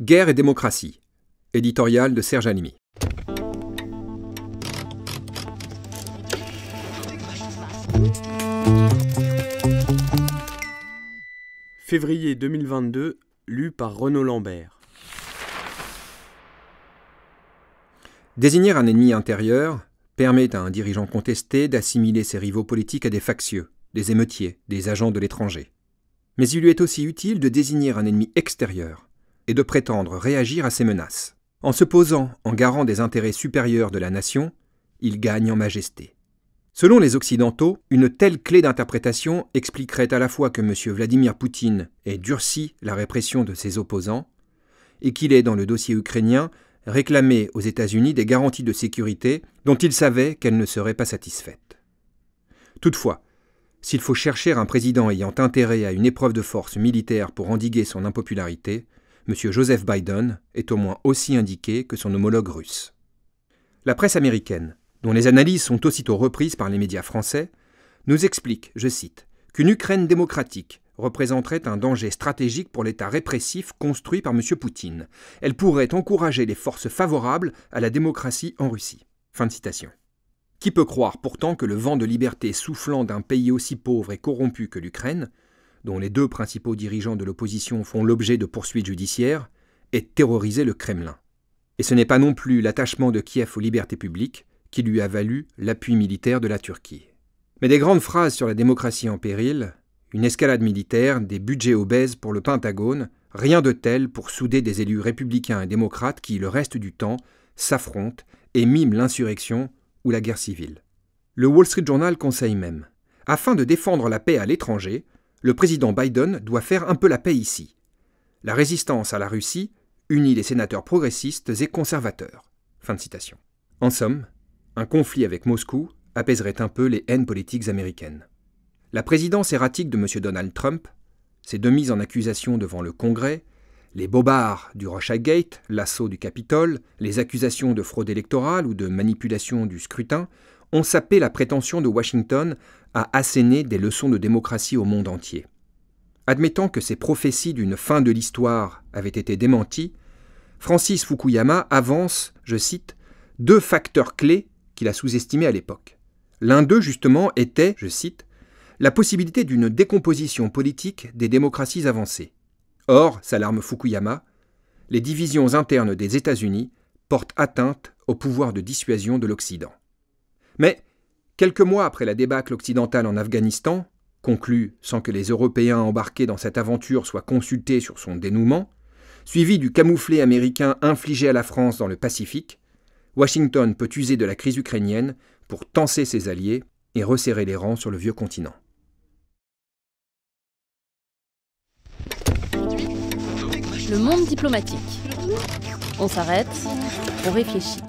Guerre et démocratie, éditorial de Serge Alimi. Février 2022, lu par Renaud Lambert. Désigner un ennemi intérieur permet à un dirigeant contesté d'assimiler ses rivaux politiques à des factieux, des émeutiers, des agents de l'étranger. Mais il lui est aussi utile de désigner un ennemi extérieur, de prétendre réagir à ces menaces. En se posant en garant des intérêts supérieurs de la nation, il gagne en majesté. Selon les Occidentaux, une telle clé d'interprétation expliquerait à la fois que M. Vladimir Poutine ait durci la répression de ses opposants et qu'il ait, dans le dossier ukrainien, réclamé aux États-Unis des garanties de sécurité dont il savait qu'elles ne seraient pas satisfaites. Toutefois, s'il faut chercher un président ayant intérêt à une épreuve de force militaire pour endiguer son impopularité, M. Joseph Biden est au moins aussi indiqué que son homologue russe. La presse américaine, dont les analyses sont aussitôt reprises par les médias français, nous explique, je cite, qu'une Ukraine démocratique représenterait un danger stratégique pour l'État répressif construit par M. Poutine. Elle pourrait encourager les forces favorables à la démocratie en Russie. Fin de citation. Qui peut croire pourtant que le vent de liberté soufflant d'un pays aussi pauvre et corrompu que l'Ukraine dont les deux principaux dirigeants de l'opposition font l'objet de poursuites judiciaires, ait terrorisé le Kremlin. Et ce n'est pas non plus l'attachement de Kiev aux libertés publiques qui lui a valu l'appui militaire de la Turquie. Mais des grandes phrases sur la démocratie en péril, une escalade militaire, des budgets obèses pour le Pentagone, rien de tel pour souder des élus républicains et démocrates qui, le reste du temps, s'affrontent et miment l'insurrection ou la guerre civile. Le Wall Street Journal conseille même Afin de défendre la paix à l'étranger, le président Biden doit faire un peu la paix ici. La résistance à la Russie unit les sénateurs progressistes et conservateurs. En somme, un conflit avec Moscou apaiserait un peu les haines politiques américaines. La présidence erratique de M. Donald Trump, ses deux mises en accusation devant le Congrès, les bobards du Gate, l'assaut du Capitole, les accusations de fraude électorale ou de manipulation du scrutin ont sapé la prétention de Washington à asséner des leçons de démocratie au monde entier. Admettant que ces prophéties d'une fin de l'histoire avaient été démenties, Francis Fukuyama avance, je cite, deux facteurs clés qu'il a sous-estimés à l'époque. L'un d'eux, justement, était, je cite, la possibilité d'une décomposition politique des démocraties avancées. Or, s'alarme Fukuyama, les divisions internes des États-Unis portent atteinte au pouvoir de dissuasion de l'Occident. Mais, quelques mois après la débâcle occidentale en Afghanistan, conclue sans que les Européens embarqués dans cette aventure soient consultés sur son dénouement, suivi du camouflet américain infligé à la France dans le Pacifique, Washington peut user de la crise ukrainienne pour tenser ses alliés et resserrer les rangs sur le vieux continent. Le monde diplomatique. On s'arrête, on réfléchit.